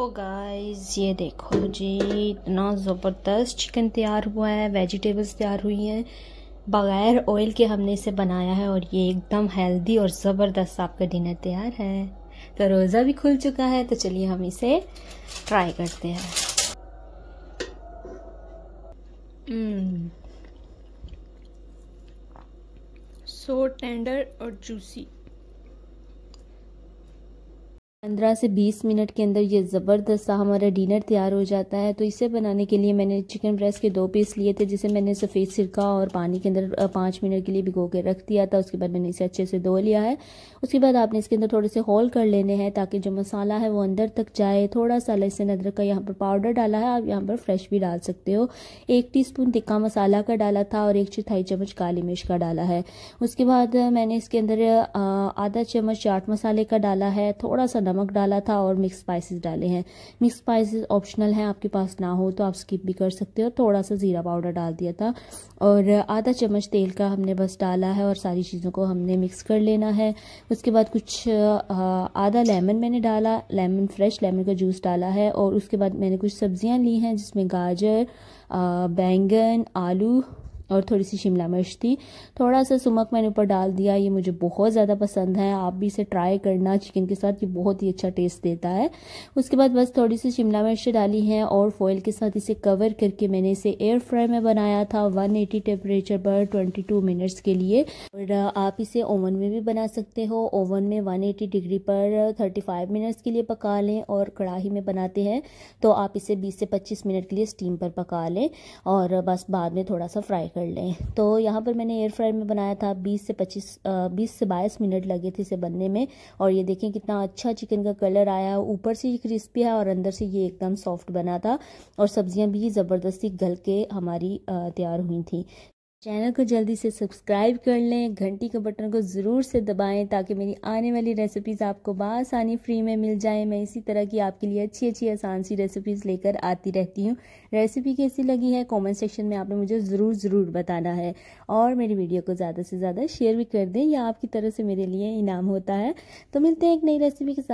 तो गाइस ये देखो जी इतना ज़बरदस्त चिकन तैयार हुआ है वेजिटेबल्स तैयार हुई हैं बग़ैर ऑयल के हमने इसे बनाया है और ये एकदम हेल्दी और ज़बरदस्त आपका डिनर तैयार है तो रोज़ा भी खुल चुका है तो चलिए हम इसे ट्राई करते हैं सो hmm। टेंडर और जूसी पंद्रह से बीस मिनट के अंदर ये ज़बरदस्त सा हमारा डिनर तैयार हो जाता है तो इसे बनाने के लिए मैंने चिकन ब्रेस्ट के दो पीस लिए थे जिसे मैंने सफ़ेद सिरका और पानी के अंदर पाँच मिनट के लिए भिगो के रख दिया था उसके बाद मैंने इसे अच्छे से धो लिया है उसके बाद आपने इसके अंदर थोड़े से होल कर लेने हैं ताकि जो मसाला है वो अंदर तक जाए थोड़ा सा लहसुन अदरक का यहाँ पर पाउडर डाला है आप यहाँ पर फ्रेश भी डाल सकते हो एक टी स्पून तिक्का मसाला का डाला था और एक चौथाई चम्मच काली मिर्च का डाला है उसके बाद मैंने इसके अंदर आधा चम्मच चाट मसाले का डाला है थोड़ा सा नमक डाला था और मिक्स स्पाइसेस डाले हैं मिक्स स्पाइसेस ऑप्शनल हैं आपके पास ना हो तो आप स्किप भी कर सकते हो थोड़ा सा ज़ीरा पाउडर डाल दिया था और आधा चम्मच तेल का हमने बस डाला है और सारी चीज़ों को हमने मिक्स कर लेना है उसके बाद कुछ आधा लेमन मैंने डाला लेमन फ्रेश लेमन का जूस डाला है और उसके बाद मैंने कुछ सब्ज़ियाँ ली हैं जिसमें गाजर बैंगन आलू और थोड़ी सी शिमला मिर्च थी थोड़ा सा सुमक मैंने ऊपर डाल दिया ये मुझे बहुत ज़्यादा पसंद है आप भी इसे ट्राई करना चिकन के साथ ये बहुत ही अच्छा टेस्ट देता है उसके बाद बस थोड़ी सी शिमला मिर्च डाली हैं और फॉइल के साथ इसे कवर करके मैंने इसे एयर फ्राई में बनाया था एटी टेम्परेचर पर टू मिनट्स के लिए और आप इसे ओवन में भी बना सकते हो ओवन में एटी डिग्री पर फाइव मिनट्स के लिए पका लें और कढ़ाई में बनाते हैं तो आप इसे बीस से पच्चीस मिनट के लिए स्टीम पर पका लें और बस बाद में थोड़ा सा फ्राई कर लें तो यहाँ पर मैंने एयर फ्रायर में बनाया था 20 से 25 20 से 22 मिनट लगे थे इसे बनने में और ये देखें कितना अच्छा चिकन का कलर आया है ऊपर से ये क्रिस्पी है और अंदर से ये एकदम सॉफ्ट बना था और सब्जियाँ भी ज़बरदस्ती गल के हमारी तैयार हुई थी चैनल को जल्दी से सब्सक्राइब कर लें घंटी के बटन को ज़रूर से दबाएं ताकि मेरी आने वाली रेसिपीज़ आपको बसानी फ्री में मिल जाए मैं इसी तरह की आपके लिए अच्छी अच्छी आसान सी रेसिपीज़ लेकर आती रहती हूँ रेसिपी कैसी लगी है कमेंट सेक्शन में आपने मुझे ज़रूर ज़रूर बताना है और मेरी वीडियो को ज़्यादा से ज़्यादा शेयर भी कर दें यह आपकी तरह से मेरे लिए इनाम होता है तो मिलते हैं एक नई रेसिपी के साथ